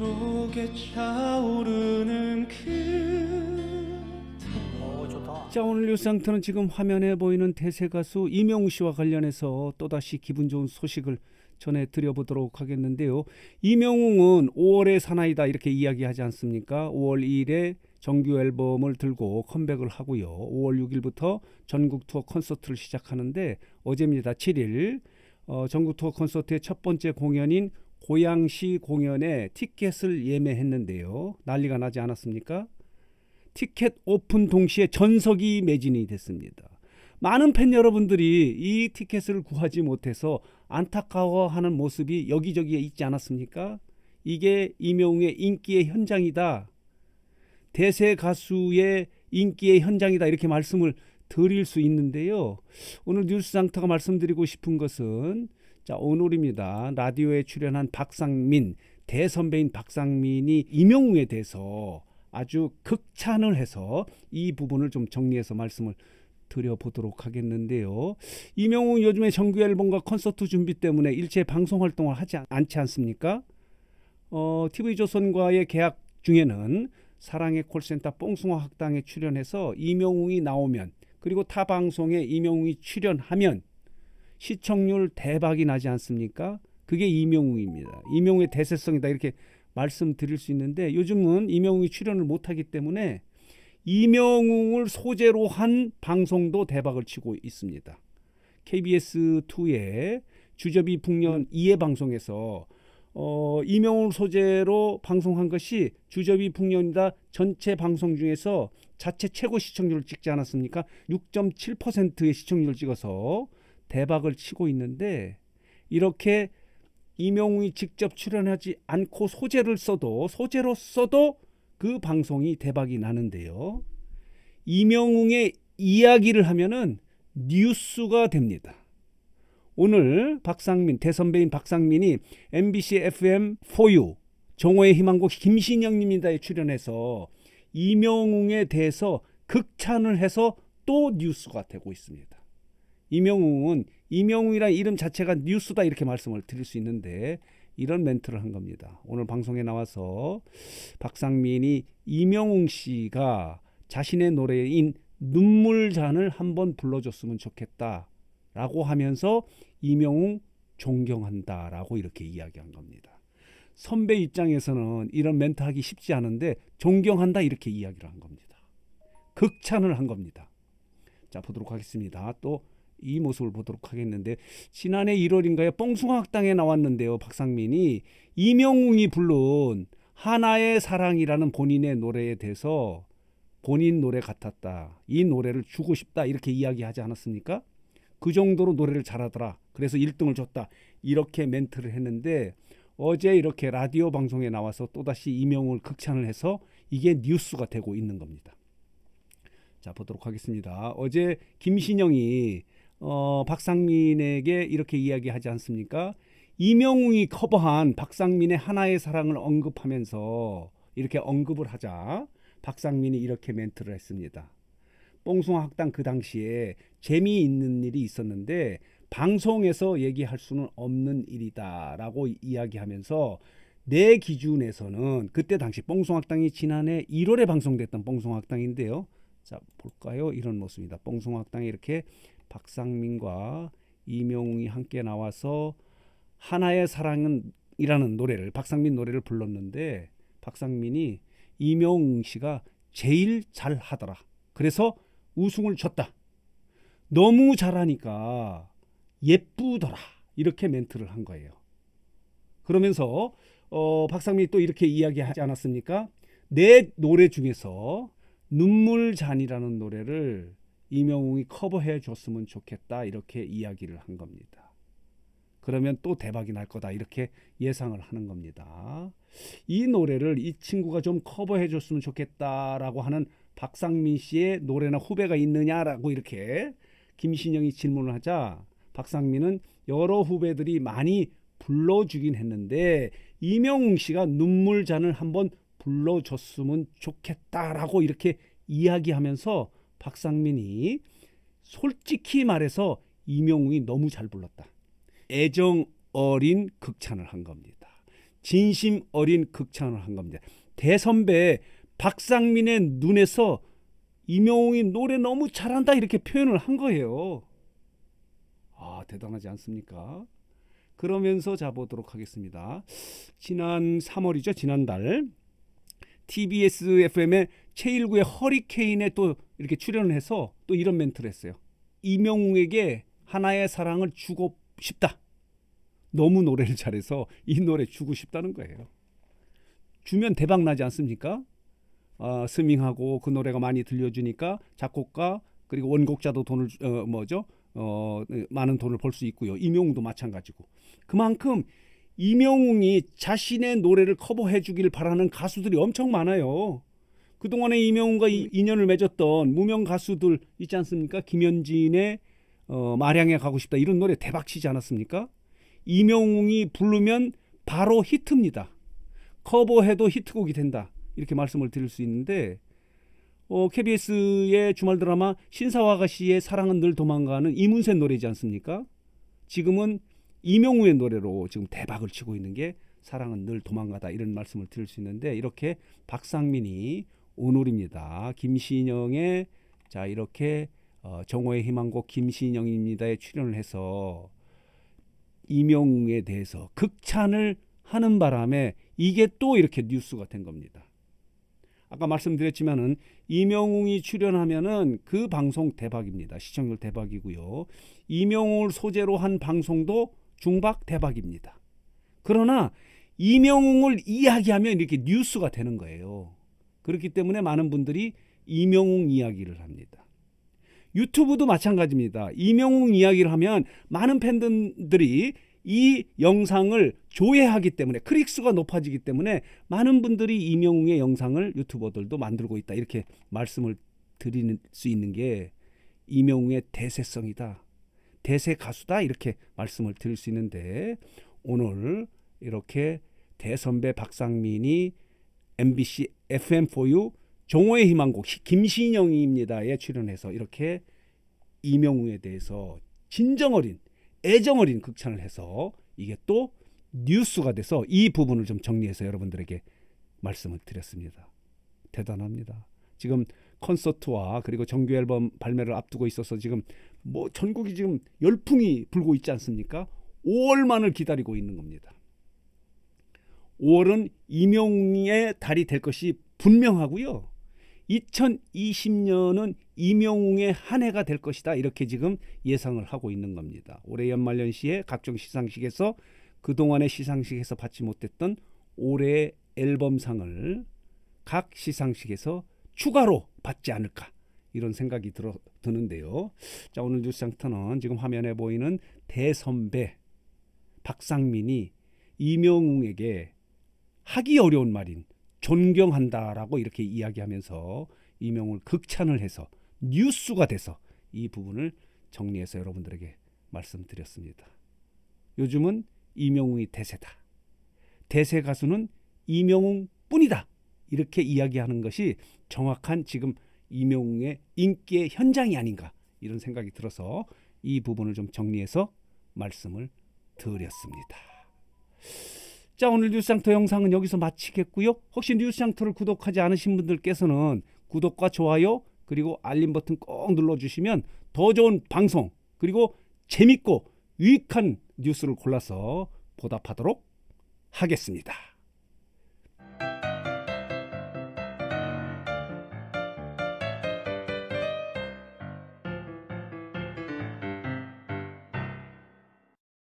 속에 차오르는 그자 오늘 뉴스상터는 지금 화면에 보이는 대세 가수 이명우 씨와 관련해서 또다시 기분 좋은 소식을 전해 드려보도록 하겠는데요. 이명웅은 5월의 사나이다 이렇게 이야기하지 않습니까? 5월 2일에 정규 앨범을 들고 컴백을 하고요. 5월 6일부터 전국 투어 콘서트를 시작하는데 어제입니다. 7일 어, 전국 투어 콘서트의 첫 번째 공연인 고양시 공연에 티켓을 예매했는데요. 난리가 나지 않았습니까? 티켓 오픈 동시에 전석이 매진이 됐습니다. 많은 팬 여러분들이 이 티켓을 구하지 못해서 안타까워하는 모습이 여기저기에 있지 않았습니까? 이게 임영웅의 인기의 현장이다. 대세 가수의 인기의 현장이다. 이렇게 말씀을 드릴 수 있는데요. 오늘 뉴스 장터가 말씀드리고 싶은 것은 자, 오늘입니다. 라디오에 출연한 박상민, 대선배인 박상민이 임영웅에 대해서 아주 극찬을 해서 이 부분을 좀 정리해서 말씀을 드려보도록 하겠는데요. 임영웅 요즘에 정규 앨범과 콘서트 준비 때문에 일체 방송 활동을 하지 않지 않습니까? 어, TV조선과의 계약 중에는 사랑의 콜센터 뽕숭아 학당에 출연해서 임영웅이 나오면 그리고 타 방송에 임영웅이 출연하면 시청률 대박이 나지 않습니까? 그게 이명웅입니다. 이명웅의 대세성이다 이렇게 말씀드릴 수 있는데 요즘은 이명웅이 출연을 못하기 때문에 이명웅을 소재로 한 방송도 대박을 치고 있습니다. KBS2의 주저비 북년 2회 방송에서 어, 이명웅 소재로 방송한 것이 주저비 북년이다 전체 방송 중에서 자체 최고 시청률을 찍지 않았습니까? 6.7%의 시청률을 찍어서 대박을 치고 있는데 이렇게 임명웅이 직접 출연하지 않고 소재를 써도 소재로 써도 그 방송이 대박이 나는데요. 이명웅의 이야기를 하면은 뉴스가 됩니다. 오늘 박상민 대선배인 박상민이 MBC FM 4U 정호의 희망곡 김신영님이다에 출연해서 이명웅에 대해서 극찬을 해서 또 뉴스가 되고 있습니다. 이명웅은 이명웅이란 이름 자체가 뉴스다 이렇게 말씀을 드릴 수 있는데 이런 멘트를 한 겁니다. 오늘 방송에 나와서 박상민이 이명웅 씨가 자신의 노래인 눈물잔을 한번 불러줬으면 좋겠다라고 하면서 이명웅 존경한다라고 이렇게 이야기한 겁니다. 선배 입장에서는 이런 멘트 하기 쉽지 않은데 존경한다 이렇게 이야기를 한 겁니다. 극찬을 한 겁니다. 자 보도록 하겠습니다. 또이 모습을 보도록 하겠는데 지난해 1월인가요? 뽕숭아학당에 나왔는데요. 박상민이 이명웅이 부른 하나의 사랑이라는 본인의 노래에 대해서 본인 노래 같았다. 이 노래를 주고 싶다. 이렇게 이야기하지 않았습니까? 그 정도로 노래를 잘하더라. 그래서 1등을 줬다. 이렇게 멘트를 했는데 어제 이렇게 라디오 방송에 나와서 또다시 이명을 웅 극찬을 해서 이게 뉴스가 되고 있는 겁니다. 자, 보도록 하겠습니다. 어제 김신영이 어, 박상민에게 이렇게 이야기하지 않습니까? 이명웅이 커버한 박상민의 하나의 사랑을 언급하면서 이렇게 언급을 하자 박상민이 이렇게 멘트를 했습니다. 뽕숭아 학당 그 당시에 재미있는 일이 있었는데 방송에서 얘기할 수는 없는 일이다라고 이야기하면서 내 기준에서는 그때 당시 뽕송학당이 지난해 1월에 방송됐던 뽕송학당인데요. 자 볼까요? 이런 모습입니다. 뽕송학당이 이렇게 박상민과 이명웅이 함께 나와서 하나의 사랑은 이라는 노래를 박상민 노래를 불렀는데 박상민이 이명웅 씨가 제일 잘 하더라. 그래서 우승을 줬다. 너무 잘하니까 예쁘더라. 이렇게 멘트를 한 거예요. 그러면서 어, 박상민이 또 이렇게 이야기하지 않았습니까? 내 노래 중에서 눈물잔이라는 노래를 이명웅이 커버해 줬으면 좋겠다 이렇게 이야기를 한 겁니다. 그러면 또 대박이 날 거다 이렇게 예상을 하는 겁니다. 이 노래를 이 친구가 좀 커버해 줬으면 좋겠다라고 하는 박상민 씨의 노래나 후배가 있느냐라고 이렇게 김신영이 질문을 하자 박상민은 여러 후배들이 많이 불러주긴 했는데 이명웅 씨가 눈물잔을 한번 불러줬으면 좋겠다라고 이렇게 이야기하면서 박상민이 솔직히 말해서 임영웅이 너무 잘 불렀다. 애정 어린 극찬을 한 겁니다. 진심 어린 극찬을 한 겁니다. 대선배 박상민의 눈에서 임영웅이 노래 너무 잘한다 이렇게 표현을 한 거예요. 아 대단하지 않습니까? 그러면서 자 보도록 하겠습니다. 지난 3월이죠. 지난달 TBS FM의 최일구의 허리케인에 또 이렇게 출연을 해서 또 이런 멘트를 했어요. 이명웅에게 하나의 사랑을 주고 싶다. 너무 노래를 잘해서 이 노래 주고 싶다는 거예요. 주면 대박 나지 않습니까? 어, 스밍하고 그 노래가 많이 들려주니까 작곡가 그리고 원곡자도 돈을 어, 뭐죠? 어, 많은 돈을 벌 수 있고요. 임용도 마찬가지고 그만큼 이명웅이 자신의 노래를 커버해 주길 바라는 가수들이 엄청 많아요. 그동안에 이명웅과 이, 인연을 맺었던 무명 가수들 있지 않습니까? 김현진의 어, 마량에 가고 싶다 이런 노래 대박 치지 않았습니까? 이명웅이 부르면 바로 히트입니다. 커버해도 히트곡이 된다. 이렇게 말씀을 드릴 수 있는데 어, KBS의 주말 드라마 신사와 가씨의 사랑은 늘 도망가는 이문세 노래지 않습니까? 지금은 이명우의 노래로 지금 대박을 치고 있는 게 사랑은 늘 도망가다 이런 말씀을 드릴 수 있는데 이렇게 박상민이 오늘입니다. 김신영의 자 이렇게 어, 정호의 희망곡 김신영입니다에 출연을 해서 이명우에 대해서 극찬을 하는 바람에 이게 또 이렇게 뉴스가 된 겁니다. 아까 말씀드렸지만은 이명웅이 출연하면은 그 방송 대박입니다. 시청률 대박이고요. 이명웅을 소재로 한 방송도 중박 대박입니다. 그러나 이명웅을 이야기하면 이렇게 뉴스가 되는 거예요. 그렇기 때문에 많은 분들이 이명웅 이야기를 합니다. 유튜브도 마찬가지입니다. 이명웅 이야기를 하면 많은 팬들이 이 영상을 조회하기 때문에 클릭수가 높아지기 때문에 많은 분들이 이명웅의 영상을 유튜버들도 만들고 있다. 이렇게 말씀을 드릴 수 있는 게 이명웅의 대세성이다. 대세 가수다 이렇게 말씀을 드릴 수 있는데 오늘 이렇게 대선배 박상민이 MBC FM4U 종호의 희망곡 김신영입니다에 출연해서 이렇게 이명웅에 대해서 진정어린 애정어린 극찬을 해서 이게 또 뉴스가 돼서 이 부분을 좀 정리해서 여러분들에게 말씀을 드렸습니다. 대단합니다. 지금 콘서트와 그리고 정규 앨범 발매를 앞두고 있어서 지금 뭐 전국이 지금 열풍이 불고 있지 않습니까? 5월만을 기다리고 있는 겁니다. 5월은 임용의 달이 될 것이 분명하고요. 2020년은 임용웅의 한 해가 될 것이다. 이렇게 지금 예상을 하고 있는 겁니다. 올해 연말연시에 각종 시상식에서 그동안의 시상식에서 받지 못했던 올해의 앨범상을 각 시상식에서 추가로 받지 않을까. 이런 생각이 들어, 드는데요. 자 오늘 뉴스 장터는 지금 화면에 보이는 대선배 박상민이 이명웅에게 하기 어려운 말인 존경한다라고 이렇게 이야기하면서 이명웅을 극찬을 해서 뉴스가 돼서 이 부분을 정리해서 여러분들에게 말씀드렸습니다. 요즘은 이명웅이 대세다. 대세 가수는 이명웅 뿐이다. 이렇게 이야기하는 것이 정확한 지금 임용의 인기의 현장이 아닌가 이런 생각이 들어서 이 부분을 좀 정리해서 말씀을 드렸습니다. 자 오늘 뉴스상토 영상은 여기서 마치겠고요. 혹시 뉴스상토를 구독하지 않으신 분들께서는 구독과 좋아요 그리고 알림 버튼 꼭 눌러주시면 더 좋은 방송 그리고 재밌고 유익한 뉴스를 골라서 보답하도록 하겠습니다.